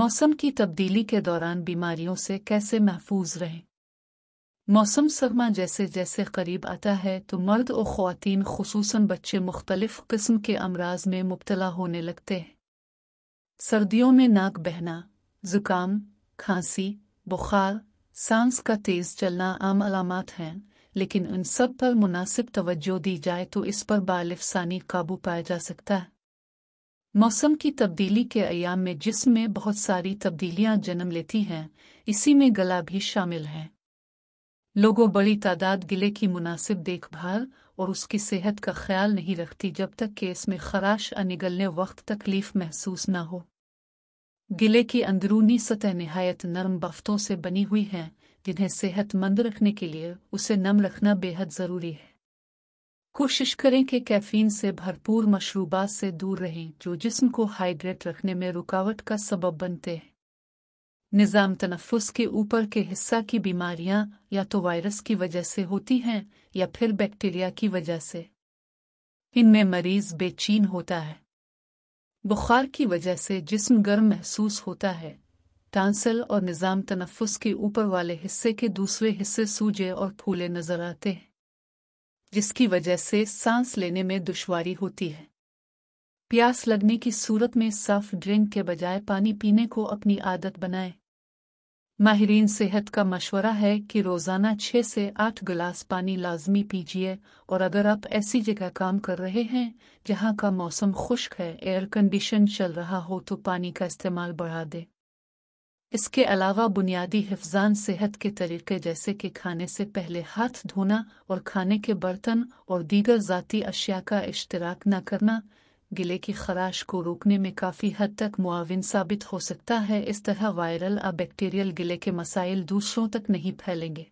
मौसम की तब्दीली के दौरान बीमारियों से कैसे महफूज रहें मौसम सरमा जैसे जैसे करीब आता है तो मर्द और ख़वान खसूस बच्चे मुख्तलिफ़ किस्म के अमराज में मुबतला होने लगते हैं सर्दियों में नाक बहना ज़ुकाम खांसी बुखार सांस का तेज़ चलना आम अलामत हैं लेकिन इन सब पर मुनासिब तवज्जो दी जाए तो इस पर बालफसानी काबू पाया जा सकता है मौसम की तब्दीली के अयाम में जिसम में बहुत सारी तब्दीलियां जन्म लेती हैं इसी में गला भी शामिल है लोगों बड़ी तादाद गिले की मुनासिब देखभाल और उसकी सेहत का ख्याल नहीं रखती जब तक कि इसमें खराश अ निगलने वक्त तकलीफ महसूस न हो गिले की अंदरूनी सतह नहायत नरम बफ्तों से बनी हुई है जिन्हें सेहतमंद रखने के लिए उसे नम रखना बेहद ज़रूरी है कोशिश करें कि कैफीन से भरपूर मशरूबा से दूर रहें जो जिस्म को हाइड्रेट रखने में रुकावट का सबब बनते हैं निज़ाम तनफ़ुस के ऊपर के हिस्सा की बीमारियां या तो वायरस की वजह से होती हैं या फिर बैक्टीरिया की वजह से इनमें मरीज बेचैन होता है बुखार की वजह से जिस्म गर्म महसूस होता है टांसल और निज़ाम तनफ़ुस के ऊपर वाले हिस्से के दूसरे हिस्से सूजे और फूले नज़र आते हैं जिसकी वजह से सांस लेने में दुश्वारी होती है प्यास लगने की सूरत में साफ ड्रिंक के बजाय पानी पीने को अपनी आदत बनाएं। माहरीन सेहत का मशवरा है कि रोज़ाना छह से आठ गिलास पानी लाजमी पीजिए और अगर आप ऐसी जगह काम कर रहे हैं जहाँ का मौसम खुश्क है एयर कंडीशन चल रहा हो तो पानी का इस्तेमाल बढ़ा दें इसके अलावा बुनियादी हिफजान सेहत के तरीके जैसे कि खाने से पहले हाथ धोना और खाने के बर्तन और दीगर ज़ाती अशिया का इश्तराक न करना गिले की खराश को रोकने में काफ़ी हद तक मुआवन साबित हो सकता है इस तरह वायरल या बैक्टीरियल गिले के मसाइल दूसरों तक नहीं फैलेंगे